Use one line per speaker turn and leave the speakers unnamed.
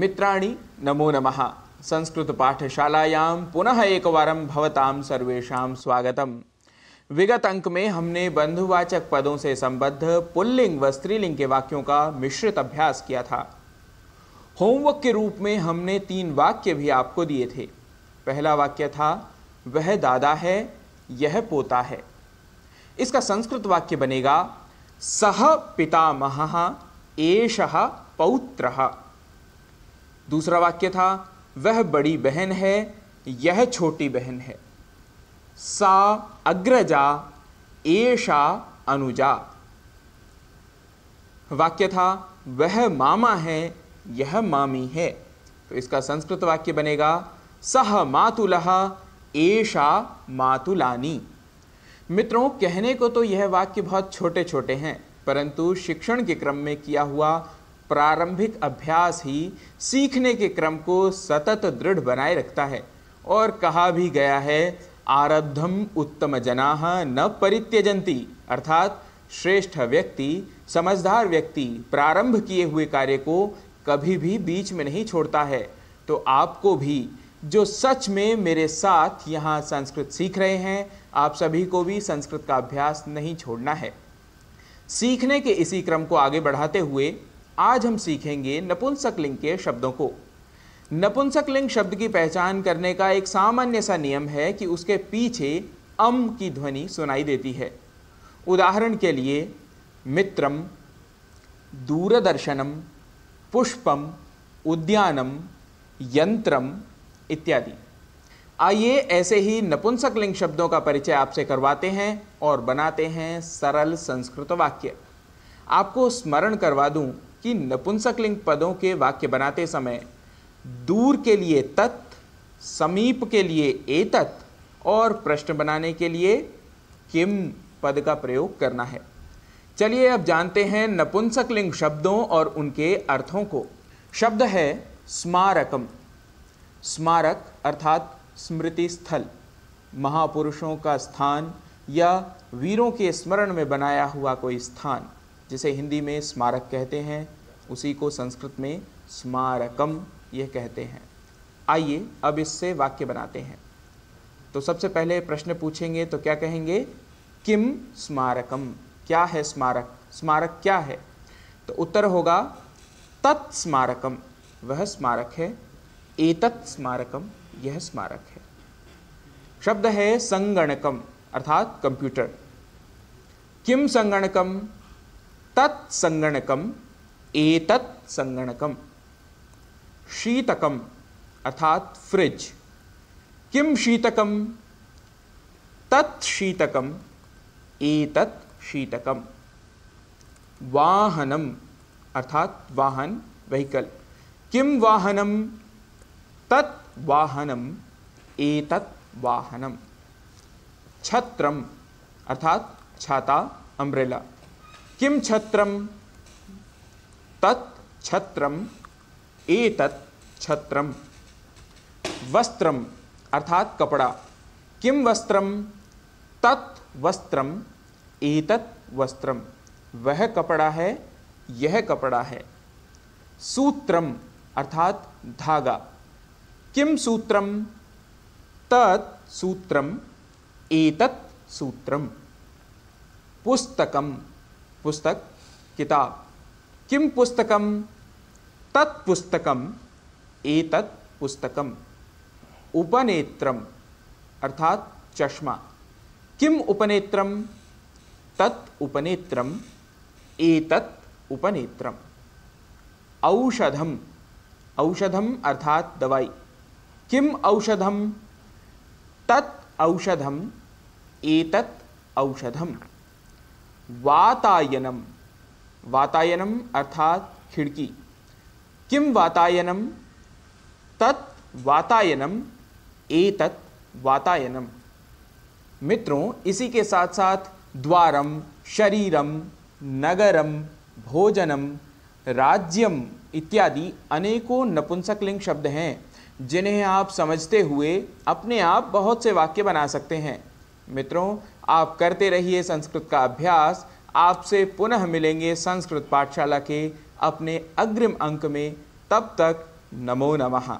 मित्राणि नमो नमः पाठशालायां पुनः एकवारं भवतां सर्वेषां स्वागतम् विगत अंक में हमने बंधुवाचक पदों से संबद्ध पुल्लिंग व स्त्रीलिंग के वाक्यों का मिश्रित अभ्यास किया था होमवर्क के रूप में हमने तीन वाक्य भी आपको दिए थे पहला वाक्य था वह दादा है यह पोता है इसका संस्कृत वाक्य बनेगा सह पितामह एष पौत्र दूसरा वाक्य था वह बड़ी बहन है यह छोटी बहन है सा अग्रजा एषा अनुजा वाक्य था वह मामा है यह मामी है तो इसका संस्कृत वाक्य बनेगा सह मातुलह एषा मातुलानी मित्रों कहने को तो यह वाक्य बहुत छोटे छोटे हैं परंतु शिक्षण के क्रम में किया हुआ प्रारंभिक अभ्यास ही सीखने के क्रम को सतत दृढ़ बनाए रखता है और कहा भी गया है आरब्धम उत्तम जना न परित्यजंती अर्थात श्रेष्ठ व्यक्ति समझदार व्यक्ति प्रारंभ किए हुए कार्य को कभी भी बीच में नहीं छोड़ता है तो आपको भी जो सच में मेरे साथ यहाँ संस्कृत सीख रहे हैं आप सभी को भी संस्कृत का अभ्यास नहीं छोड़ना है सीखने के इसी क्रम को आगे बढ़ाते हुए आज हम सीखेंगे नपुंसक लिंग के शब्दों को नपुंसक लिंग शब्द की पहचान करने का एक सामान्य सा नियम है कि उसके पीछे अम की ध्वनि सुनाई देती है उदाहरण के लिए मित्रम दूरदर्शनम पुष्पम उद्यानम यंत्रम इत्यादि आइए ऐसे ही नपुंसक लिंग शब्दों का परिचय आपसे करवाते हैं और बनाते हैं सरल संस्कृत वाक्य आपको स्मरण करवा दूं कि नपुंसकलिंग पदों के वाक्य बनाते समय दूर के लिए तत् समीप के लिए एतत् और प्रश्न बनाने के लिए किम पद का प्रयोग करना है चलिए अब जानते हैं नपुंसकलिंग शब्दों और उनके अर्थों को शब्द है स्मारकम स्मारक अर्थात स्मृति स्थल महापुरुषों का स्थान या वीरों के स्मरण में बनाया हुआ कोई स्थान जिसे हिंदी में स्मारक कहते हैं उसी को संस्कृत में स्मारकम यह कहते हैं आइए अब इससे वाक्य बनाते हैं तो सबसे पहले प्रश्न पूछेंगे तो क्या कहेंगे किम स्मारकम क्या है स्मारक स्मारक क्या है तो उत्तर होगा तत्स्मारकम वह स्मारक है एतत् स्मारकम यह स्मारक है शब्द है संगणकम अर्थात कंप्यूटर किम संगणकम तत्संगणकम एतत् संगणकम शीतकम अर्थात फ्रिज किम शीतकम तत्शीतकम एतत् शीतकम वाहनम अर्थात वाहन व्हीकल किम वाहनम तत् वाहनम एतत् वाहनम छत्रम अर्थात छाता अम्ब्रेला किम छत्रम तत् छत्रम एतत् छत्रम वस्त्रम अर्थात कपड़ा किम वस्त्रम तत् वस्त्रम वस्त्र वस्त्रम वह कपड़ा है यह कपड़ा है सूत्रम अर्थात धागा किम सूत्रम तत् सूत्रम एतत् सूत्रम पुस्तकम पुस्तक किताब किम पुस्तकम तत्पुस्तकम पुस्तकम एतत् पुस्तकम उपनेत्रम अर्थात चश्मा किम उपनेत्रम तत् उपनेत्रम एतत् उपनेत्रम औषधम औषधम अर्थात दवाई किम औषधम तत् औषधम एतत् औषधम वातायनम वातायनम अर्थात खिड़की किम वातायनम तत् वातायनम तत् वातायनम मित्रों इसी के साथ साथ द्वारम शरीरम नगरम भोजनम राज्यम इत्यादि अनेकों नपुंसक लिंग शब्द हैं जिन्हें आप समझते हुए अपने आप बहुत से वाक्य बना सकते हैं मित्रों आप करते रहिए संस्कृत का अभ्यास आपसे पुनः मिलेंगे संस्कृत पाठशाला के अपने अग्रिम अंक में तब तक नमो नमः